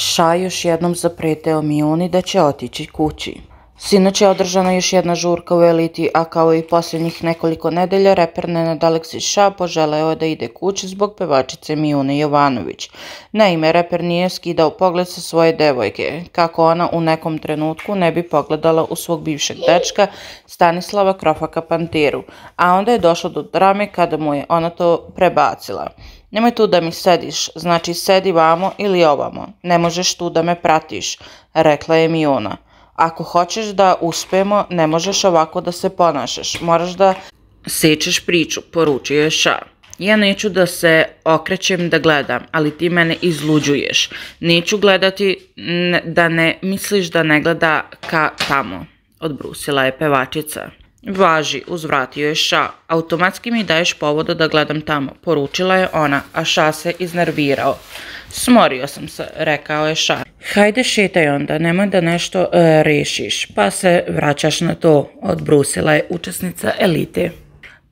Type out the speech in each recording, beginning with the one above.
Ša još jednom zapreteo oni da će otići kući. Sinoć je održana još jedna žurka u eliti, a kao i posljednjih nekoliko nedelja reper Nenad Aleksić poželeo je da ide kući zbog pevačice Mijune Jovanović. Naime, reper nije skidao pogled sa svoje devojke, kako ona u nekom trenutku ne bi pogledala u svog bivšeg dečka Stanislava Krofaka Pantiru, a onda je došlo do drame kada mu je ona to prebacila. Nemoj tu da mi sediš, znači sedi vamo ili ovamo, ne možeš tu da me pratiš, rekla je Mijuna. Ako hoćeš da uspemo, ne možeš ovako da se ponašaš. Moraš da sečeš priču, poručio je Ša. Ja neću da se okrećem da gledam, ali ti mene izluđuješ. Neću gledati da ne misliš da ne gleda ka tamo, odbrusila je pevačica. Važi, uzvratio je Ša. Automatski mi daješ povoda da gledam tamo, poručila je ona, a Ša se iznervirao. Smorio sam se, rekao je Šar. Hajde šitaj onda, nemoj da nešto e, rešiš, pa se vraćaš na to, odbrusila je učesnica elite.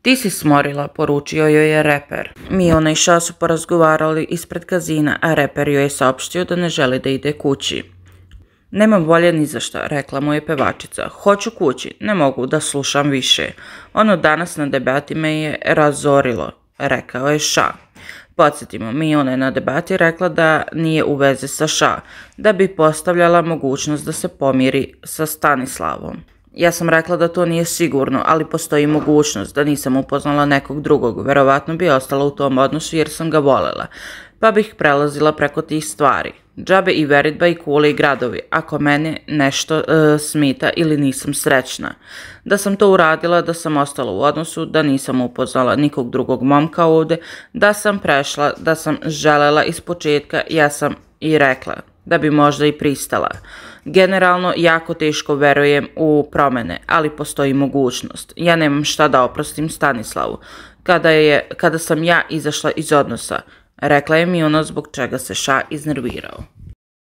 Ti si smorila, poručio joj je reper. mi i Ša su porazgovarali ispred kazina, a reper joj je saopštio da ne želi da ide kući. Nemam volje ni za što, rekla mu je pevačica. Hoću kući, ne mogu da slušam više. Ono danas na debati me je razorilo, rekao je Ša. Podsjetimo, ona je na debati rekla da nije u vezi sa Ša, da bi postavljala mogućnost da se pomiri sa Stanislavom. Ja sam rekla da to nije sigurno, ali postoji mogućnost da nisam upoznala nekog drugog. Verovatno bi ostala u tom odnosu jer sam ga volela pa bih prelazila preko tih stvari. Džabe i veritba i kule i gradovi, ako mene nešto e, smita ili nisam srećna. Da sam to uradila, da sam ostala u odnosu, da nisam upoznala nikog drugog momka ovdje, da sam prešla, da sam želela iz početka, ja sam i rekla, da bi možda i pristala. Generalno, jako teško verujem u promjene, ali postoji mogućnost. Ja nemam šta da oprostim Stanislavu. kada sam ja izašla iz odnosa, Rekla je mi ono zbog čega se Ša iznervirao.